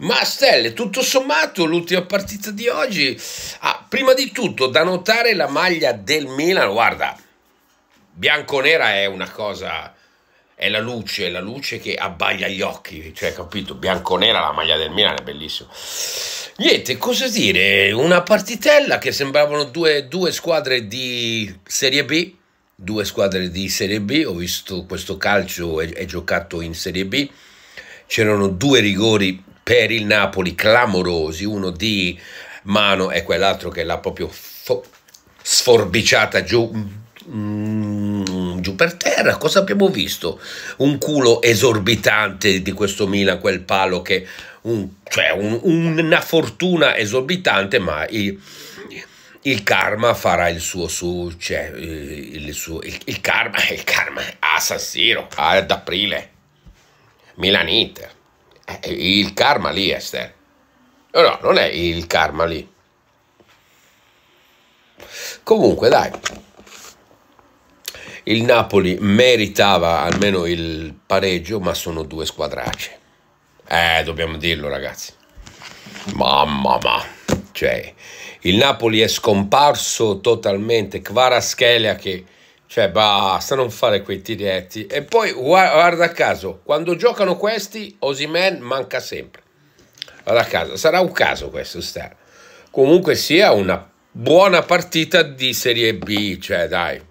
Ma Stelle, tutto sommato, l'ultima partita di oggi. Ah, prima di tutto, da notare la maglia del Milan. Guarda, bianconera è una cosa. È la luce, è la luce che abbaglia gli occhi, cioè, capito? Bianconera la maglia del Milan è bellissima. Niente, cosa dire? Una partitella che sembravano due, due squadre di Serie B, due squadre di Serie B, ho visto questo calcio è, è giocato in Serie B, c'erano due rigori per il Napoli clamorosi, uno di Mano e quell'altro che l'ha proprio sforbiciata giù, mm, giù per terra. Cosa abbiamo visto? Un culo esorbitante di questo Milan, quel palo che... Un, cioè un, una fortuna esorbitante, ma il, il karma farà il suo su, cioè, il, suo, il, il karma, il karma, assassino, ad aprile, Milan Inter. Eh, il karma lì, Esther. No, no, non è il karma lì. Comunque, dai. Il Napoli meritava almeno il pareggio, ma sono due squadracce. Eh, dobbiamo dirlo, ragazzi. Mamma ma. Cioè, il Napoli è scomparso totalmente. Kvaraschelia che cioè, basta non fare quei tiretti. E poi, guarda caso, quando giocano questi, Osimen manca sempre. Guarda caso, sarà un caso questo, sta. Comunque sia una buona partita di Serie B, cioè, dai.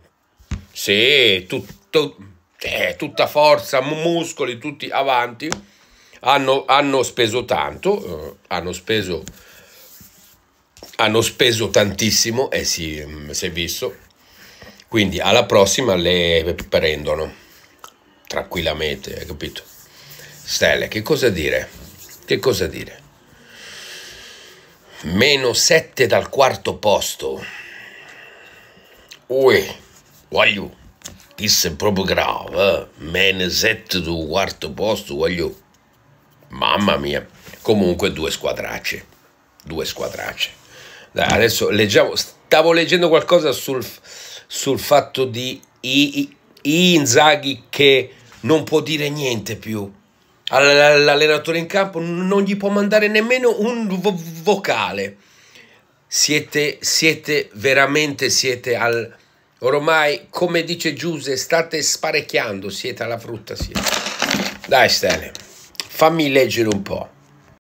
Sì, tutto, eh, tutta forza, muscoli, tutti avanti. Hanno, hanno speso tanto, eh, hanno speso hanno speso tantissimo e eh si, mm, si è visto quindi alla prossima le prendono tranquillamente, hai capito? Stelle, che cosa dire? Che cosa dire? Meno 7 dal quarto posto. ue voglio, questo è proprio grave, eh. meno 7 dal quarto posto, voglio. Mamma mia, comunque due squadracce, due squadracce. Dai, adesso leggiamo, stavo leggendo qualcosa sul sul fatto di Inzaghi che non può dire niente più. All'allenatore in campo non gli può mandare nemmeno un vo vocale. Siete, siete veramente, siete al... Ormai, come dice Giuse, state sparecchiando, siete alla frutta, siete. Dai Stele, fammi leggere un po'.